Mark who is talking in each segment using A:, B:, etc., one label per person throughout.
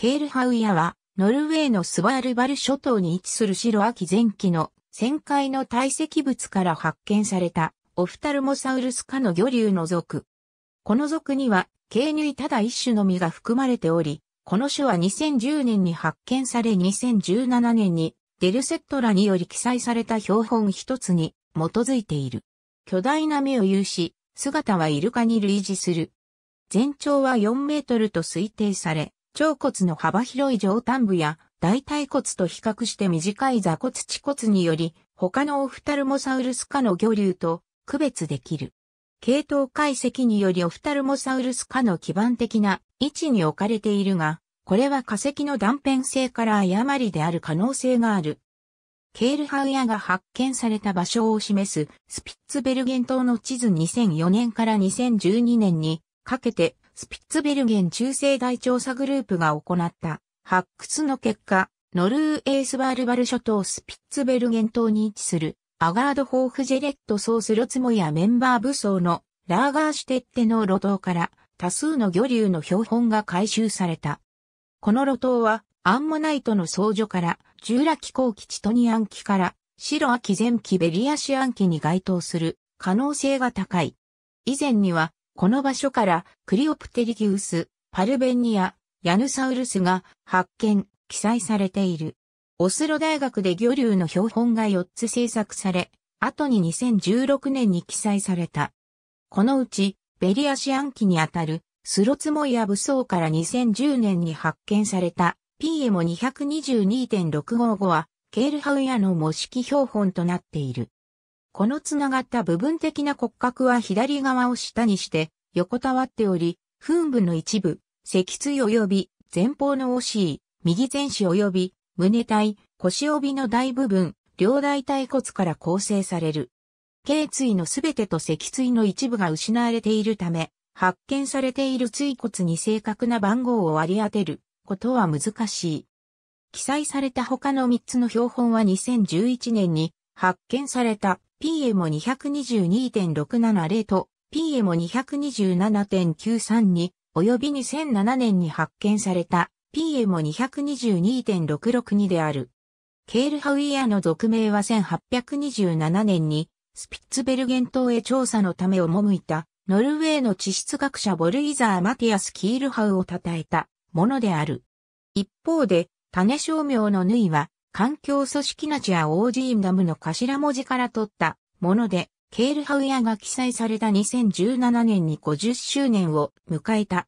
A: ケールハウヤは、ノルウェーのスワールバル諸島に位置する白秋前期の旋回の堆積物から発見されたオフタルモサウルス科の魚竜の属。この属には、軽乳ただ一種のみが含まれており、この種は2010年に発見され2017年にデルセットラにより記載された標本一つに基づいている。巨大な目を有し、姿はイルカに類似する。全長は4メートルと推定され、腸骨の幅広い上端部や大腿骨と比較して短い座骨恥骨により、他のオフタルモサウルス科の魚竜と区別できる。系統解析によりオフタルモサウルス科の基盤的な位置に置かれているが、これは化石の断片性から誤りである可能性がある。ケールハウヤが発見された場所を示すスピッツベルゲン島の地図2004年から2012年にかけてスピッツベルゲン中世大調査グループが行った発掘の結果、ノルーエースバールバル諸島スピッツベルゲン島に位置するアガードホーフジェレットソースロツモやメンバー武装のラーガーシュテッテの路頭から多数の魚流の標本が回収された。この路頭はアンモナイトの相除から従来気候基チトニアンキから白アキ前期ベリアシアンキに該当する可能性が高い。以前にはこの場所からクリオプテリギウス、パルベニア、ヤヌサウルスが発見、記載されている。オスロ大学で魚竜の標本が4つ制作され、後に2016年に記載された。このうち、ベリアシアン期にあたる、スロツモイア武装から2010年に発見された、PM222.655 は、ケールハウヤの模式標本となっている。このつながった部分的な骨格は左側を下にして横たわっており、噴部の一部、脊椎及び前方のおし右前肢及び胸帯、腰帯の大部分、両大腿骨から構成される。頸椎のすべてと脊椎の一部が失われているため、発見されている椎骨に正確な番号を割り当てることは難しい。記載された他の3つの標本は2011年に発見された PM222.670 と PM227.93 に、及び2007年に発見された PM222.662 である。ケールハウイアの俗名は1827年に、スピッツベルゲン島へ調査のため赴いた、ノルウェーの地質学者ボルイザー・マティアス・キールハウを称えたものである。一方で、種照名の縫いは、環境組織ナチュアオージーンダムの頭文字から取ったもので、ケールハウヤが記載された2017年に50周年を迎えた。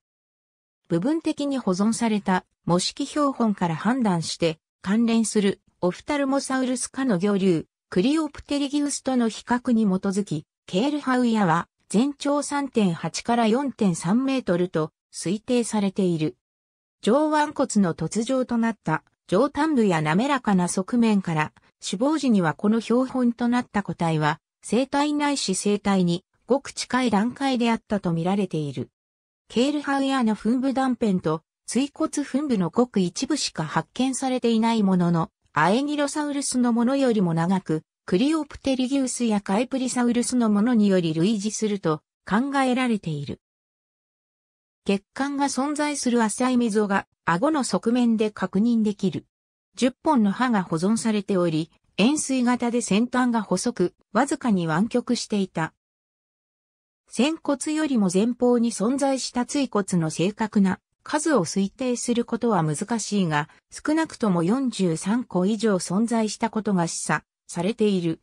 A: 部分的に保存された模式標本から判断して関連するオフタルモサウルス科の魚竜、クリオプテリギウスとの比較に基づき、ケールハウヤは全長3.8から4.3メートルと推定されている。上腕骨の突上となった上端部や滑らかな側面から、死亡時にはこの標本となった個体は、生体内視し生体にごく近い段階であったと見られている。ケールハウヤーの噴部断片と、椎骨噴部のごく一部しか発見されていないものの、アエギロサウルスのものよりも長く、クリオプテリギウスやカイプリサウルスのものにより類似すると考えられている。血管が存在する浅い溝が顎の側面で確認できる。10本の歯が保存されており、円錐型で先端が細く、わずかに湾曲していた。仙骨よりも前方に存在した椎骨の正確な数を推定することは難しいが、少なくとも43個以上存在したことが示唆されている。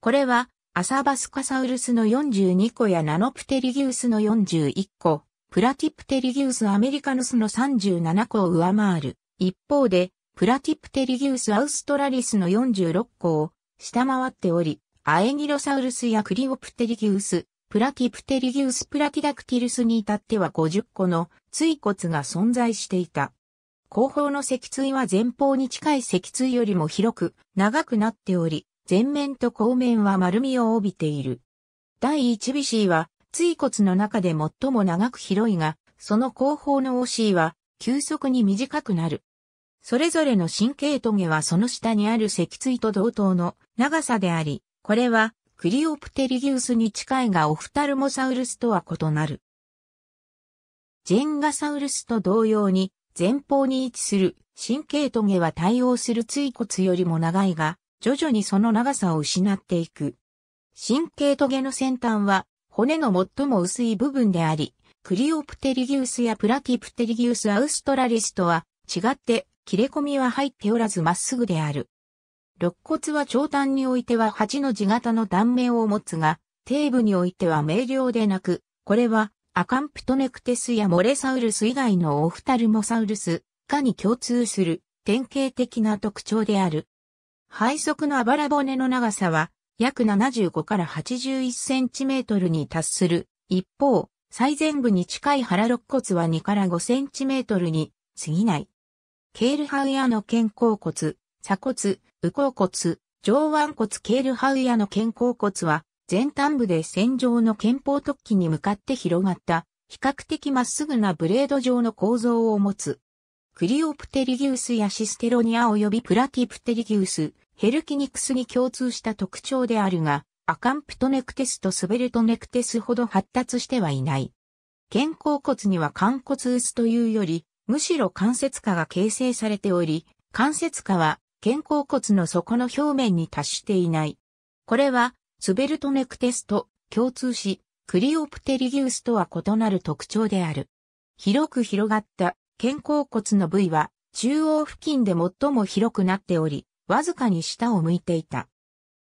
A: これは、アサバスカサウルスの42個やナノプテリギウスの41個、プラティプテリギウスアメリカヌスの37個を上回る。一方で、プラティプテリギウスアウストラリスの46個を下回っており、アエギロサウルスやクリオプテリギウス、プラティプテリギウスプラティダクティルスに至っては50個の椎骨が存在していた。後方の脊椎は前方に近い脊椎よりも広く長くなっており、前面と後面は丸みを帯びている。第1 b c は椎骨の中で最も長く広いが、その後方の OC は急速に短くなる。それぞれの神経棘はその下にある脊椎と同等の長さであり、これはクリオプテリギウスに近いがオフタルモサウルスとは異なる。ジェンガサウルスと同様に前方に位置する神経棘は対応する椎骨よりも長いが、徐々にその長さを失っていく。神経棘の先端は骨の最も薄い部分であり、クリオプテリギウスやプラティプテリギウスアウストラリスとは違って切れ込みは入っておらずまっすぐである。肋骨は長短においては8の字型の断面を持つが、底部においては明瞭でなく、これはアカンプトネクテスやモレサウルス以外のオフタルモサウルス下に共通する典型的な特徴である。背側のあばら骨の長さは約75から81センチメートルに達する。一方、最前部に近い腹肋骨は2から5センチメートルに過ぎない。ケールハウヤの肩甲骨、鎖骨、右甲骨、上腕骨ケールハウヤの肩甲骨は前端部で線状の肩峰突起に向かって広がった比較的まっすぐなブレード状の構造を持つ。クリオプテリギウスやシステロニア及びプラティプテリギウス、ヘルキニクスに共通した特徴であるが、アカンプトネクテスとスベルトネクテスほど発達してはいない。肩甲骨には関骨薄というより、むしろ関節下が形成されており、関節下は肩甲骨の底の表面に達していない。これは、スベルトネクテスと共通し、クリオプテリギウスとは異なる特徴である。広く広がった肩甲骨の部位は中央付近で最も広くなっており、わずかに下を向いていた。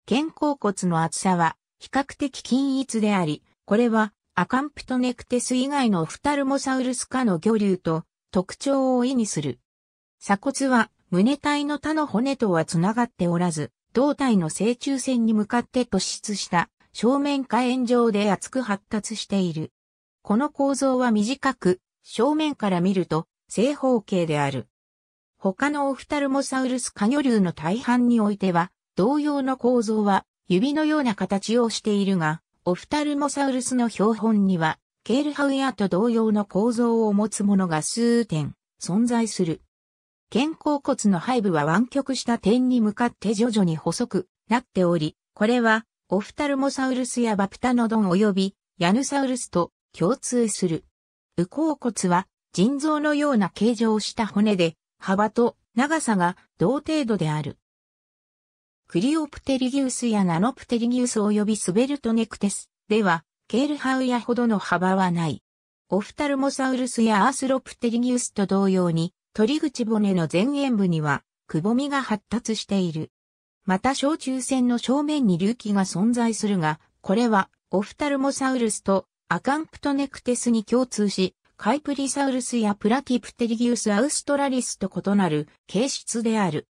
A: 肩甲骨の厚さは比較的均一であり、これはアカンプトネクテス以外のフタルモサウルス科の魚竜と特徴を意味する。鎖骨は胸体の他の骨とは繋がっておらず、胴体の正中線に向かって突出した正面下炎上で厚く発達している。この構造は短く、正面から見ると正方形である。他のオフタルモサウルス科魚類の大半においては、同様の構造は指のような形をしているが、オフタルモサウルスの標本には、ケールハウヤーと同様の構造を持つものが数点存在する。肩甲骨の背部は湾曲した点に向かって徐々に細くなっており、これはオフタルモサウルスやバプタノドン及びヤヌサウルスと共通する。右甲骨は腎臓のような形状をした骨で、幅と長さが同程度である。クリオプテリギウスやナノプテリギウス及びスベルトネクテスでは、ケールハウヤほどの幅はない。オフタルモサウルスやアースロプテリギウスと同様に、鳥口骨の前縁部には、くぼみが発達している。また小中線の正面に隆起が存在するが、これはオフタルモサウルスとアカンプトネクテスに共通し、カイプリサウルスやプラティプテリギウスアウストラリスと異なる形質である。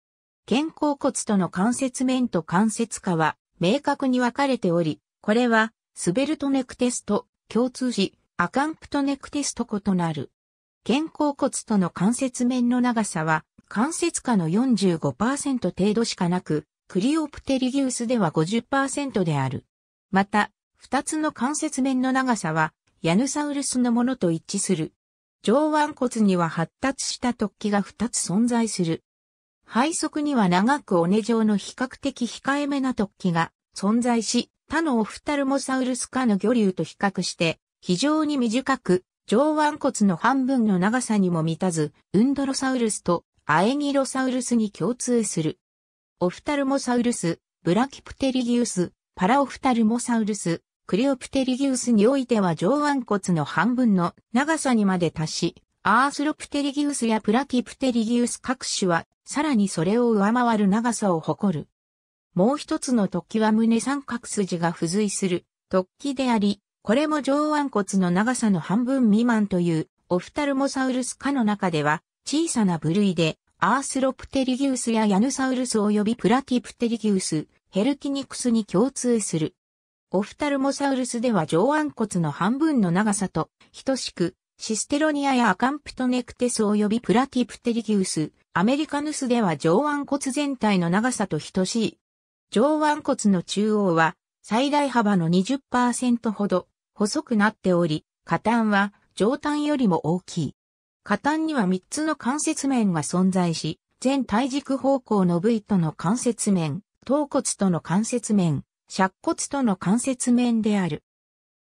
A: 肩甲骨との関節面と関節下は明確に分かれており、これはスベルトネクテスと共通し、アカンプトネクテスと異なる。肩甲骨との関節面の長さは関節下の45%程度しかなく、クリオプテリギウスでは50%である。また、二つの関節面の長さはヤヌサウルスのものと一致する。上腕骨には発達した突起が2つ存在する。背側には長く尾根状の比較的控えめな突起が存在し、他のオフタルモサウルス科の魚竜と比較して非常に短く、上腕骨の半分の長さにも満たず、ウンドロサウルスとアエギロサウルスに共通する。オフタルモサウルス、ブラキプテリギウス、パラオフタルモサウルス、クレオプテリギウスにおいては上腕骨の半分の長さにまで達し、アースロプテリギウスやプラキプテリギウス各種は、さらにそれを上回る長さを誇る。もう一つの突起は胸三角筋が付随する突起であり、これも上腕骨の長さの半分未満というオフタルモサウルス科の中では小さな部類で、アースロプテリギウスやヤヌサウルス及びプラティプテリギウス、ヘルキニクスに共通する。オフタルモサウルスでは上腕骨の半分の長さと等しく、システロニアやアカンプトネクテス及びプラティプテリギウス、アメリカヌスでは上腕骨全体の長さと等しい。上腕骨の中央は最大幅の20%ほど細くなっており、下端は上端よりも大きい。下端には3つの関節面が存在し、全体軸方向の部位との関節面、頭骨との関節面、尺骨との関節面である。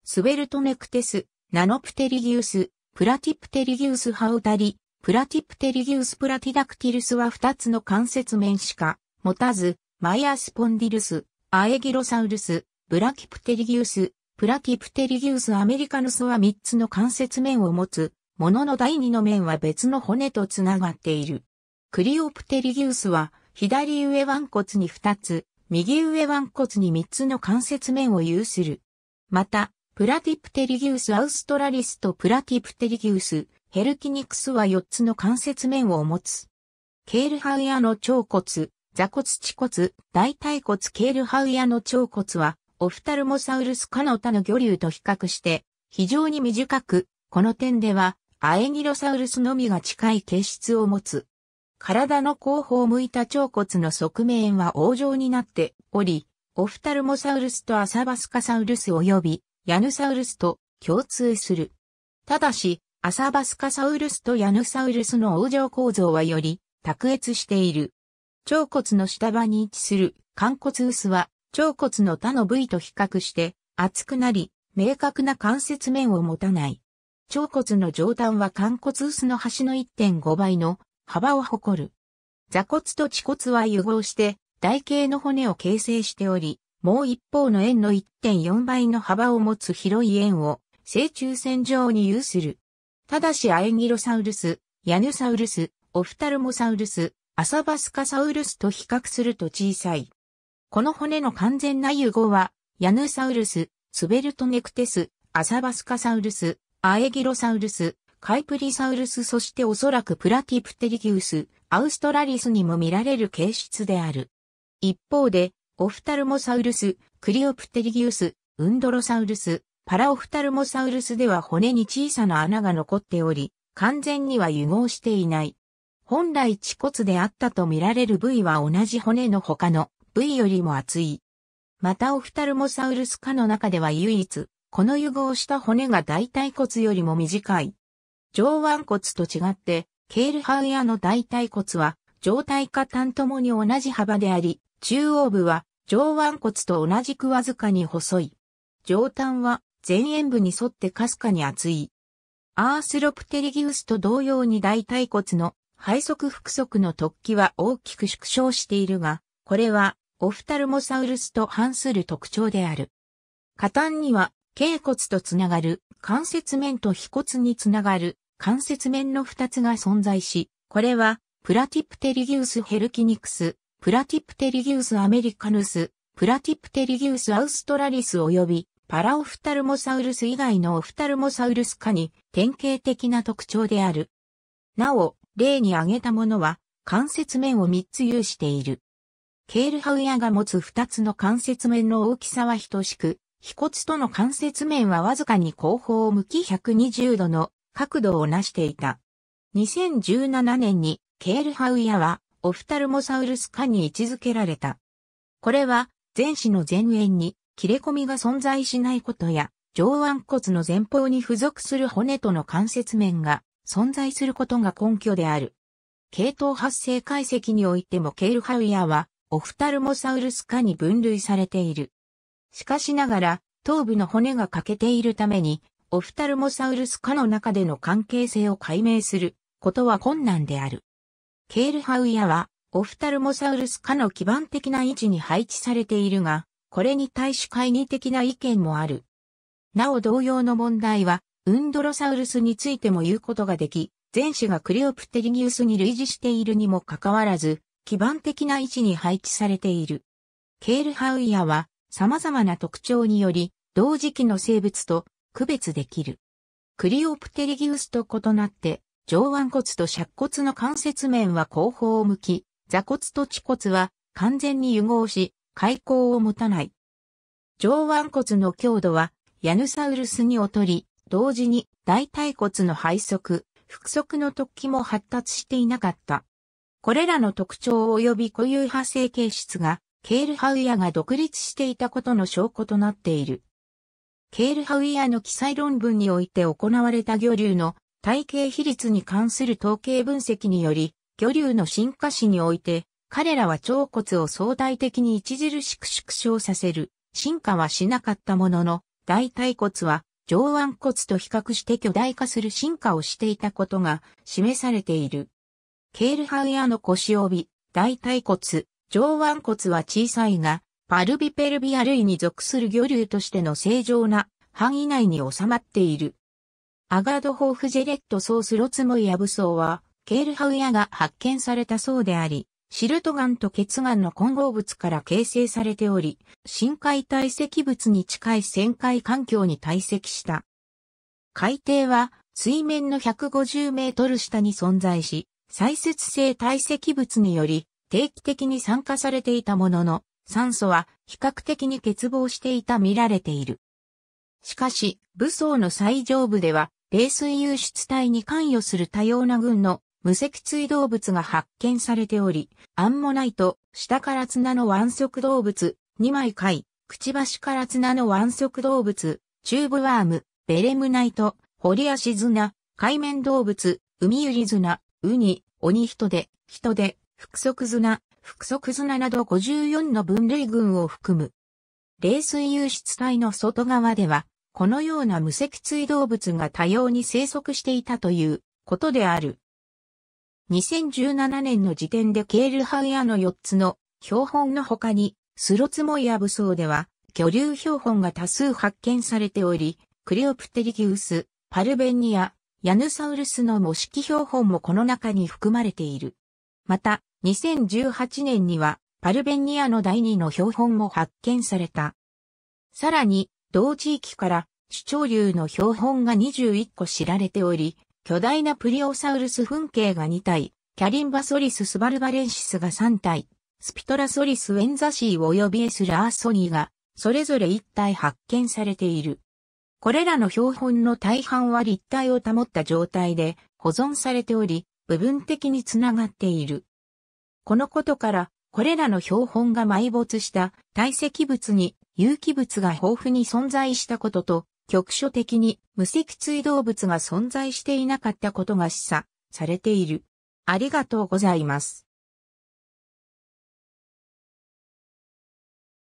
A: スベルトネクテス、ナノプテリギウス、プラティプテリギウスハウタリ、プラティプテリギウスプラティダクティルスは2つの関節面しか持たず、マイアスポンディルス、アエギロサウルス、ブラキプテリギウス、プラティプテリギウスアメリカヌスは3つの関節面を持つ、ものの第2の面は別の骨とつながっている。クリオプテリギウスは左上腕骨に2つ、右上腕骨に3つの関節面を有する。また、プラティプテリギウスアウストラリスとプラティプテリギウス、ヘルキニクスは4つの関節面を持つ。ケールハウヤの腸骨、座骨恥骨、大腿骨ケールハウヤの腸骨は、オフタルモサウルス科の他の魚竜と比較して、非常に短く、この点では、アエギロサウルスのみが近い形質を持つ。体の後方向いた腸骨の側面は黄状になっており、オフタルモサウルスとアサバスカサウルス及びヤヌサウルスと共通する。ただし、アサバスカサウルスとヤヌサウルスの黄状構造はより卓越している。腸骨の下場に位置する肝骨臼は腸骨の他の部位と比較して厚くなり、明確な関節面を持たない。腸骨の上端は肝骨臼の端の1.5倍の幅を誇る。座骨と恥骨は融合して、台形の骨を形成しており、もう一方の円の1.4倍の幅を持つ広い円を、正中線上に有する。ただしアエギロサウルス、ヤヌサウルス、オフタルモサウルス、アサバスカサウルスと比較すると小さい。この骨の完全な融合は、ヤヌサウルス、スベルトネクテス、アサバスカサウルス、アエギロサウルス、カイプリサウルスそしておそらくプラティプテリギウス、アウストラリスにも見られる形質である。一方で、オフタルモサウルス、クリオプテリギウス、ウンドロサウルス、パラオフタルモサウルスでは骨に小さな穴が残っており、完全には融合していない。本来恥骨であったと見られる部位は同じ骨の他の部位よりも厚い。またオフタルモサウルス科の中では唯一、この融合した骨が大腿骨よりも短い。上腕骨と違って、ケールハウヤの大腿骨は、上体下端ともに同じ幅であり、中央部は上腕骨と同じくわずかに細い。上端は前円部に沿ってかすかに厚い。アースロプテリギウスと同様に大腿骨の背側腹側の突起は大きく縮小しているが、これはオフタルモサウルスと反する特徴である。下端には頸骨とつながる関節面と腓骨につながる関節面の二つが存在し、これはプラティプテリギウスヘルキニクス、プラティプテリギウスアメリカヌス、プラティプテリギウスアウストラリス及びパラオフタルモサウルス以外のオフタルモサウルス科に典型的な特徴である。なお、例に挙げたものは関節面を3つ有している。ケールハウヤが持つ2つの関節面の大きさは等しく、飛骨との関節面はわずかに後方向き120度の角度を成していた。2017年にケールハウヤはオフタルモサウルス科に位置づけられた。これは前肢の前縁に切れ込みが存在しないことや上腕骨の前方に付属する骨との関節面が存在することが根拠である。系統発生解析においてもケールハウヤはオフタルモサウルス科に分類されている。しかしながら、頭部の骨が欠けているために、オフタルモサウルス科の中での関係性を解明することは困難である。ケールハウヤは、オフタルモサウルス科の基盤的な位置に配置されているが、これに対し懐疑的な意見もある。なお同様の問題は、ウンドロサウルスについても言うことができ、前種がクレオプテリギウスに類似しているにもかかわらず、基盤的な位置に配置されている。ケールハウイヤは、様々な特徴により、同時期の生物と区別できる。クリオプテリギウスと異なって、上腕骨と尺骨の関節面は後方を向き、座骨と恥骨は完全に融合し、開口を持たない。上腕骨の強度は、ヤヌサウルスに劣り、同時に大腿骨の背側、腹側の突起も発達していなかった。これらの特徴及び固有派生形質がケールハウイが独立していたことの証拠となっている。ケールハウイの記載論文において行われた魚流の体系比率に関する統計分析により、魚流の進化史において、彼らは腸骨を相対的に著しく縮小させる、進化はしなかったものの、大腿骨は上腕骨と比較して巨大化する進化をしていたことが示されている。ケールハウヤの腰帯、大腿骨、上腕骨は小さいが、パルビペルビア類に属する魚類としての正常な範囲内に収まっている。アガードホーフジェレットソースロツモイアブソウは、ケールハウヤが発見されたそうであり、シルトガンとケツガンの混合物から形成されており、深海堆積物に近い旋回環境に堆積した。海底は水面の150メートル下に存在し、採雪性堆積物により定期的に酸化されていたものの、酸素は比較的に欠乏していた見られている。しかし、武装の最上部では、冷水湧出体に関与する多様な群の無脊椎動物が発見されており、アンモナイト、下から綱の腕足動物、二枚貝、くちばしから綱の腕足動物、チューブワーム、ベレムナイト、ホリアシズナ、海面動物、海ユリズナ、ウニ、オニヒトデ、ヒトデ、複足砂、複足砂など54の分類群を含む。冷水湧出帯の外側では、このような無脊椎動物が多様に生息していたということである。2017年の時点でケールハウヤの4つの標本の他に、スロツモイア武装では、巨流標本が多数発見されており、クレオプテリギウス、パルベニア、ヤヌサウルスの模式標本もこの中に含まれている。また、2018年にはパルベニアの第2の標本も発見された。さらに、同地域から主張流の標本が21個知られており、巨大なプリオサウルス噴景が2体、キャリンバソリススバルバレンシスが3体、スピトラソリスウェンザシー及びエスラーソニーが、それぞれ1体発見されている。これらの標本の大半は立体を保った状態で保存されており、部分的につながっている。このことから、これらの標本が埋没した堆積物に有機物が豊富に存在したことと、局所的に無脊椎動物が存在していなかったことが示唆されている。ありがとうございます。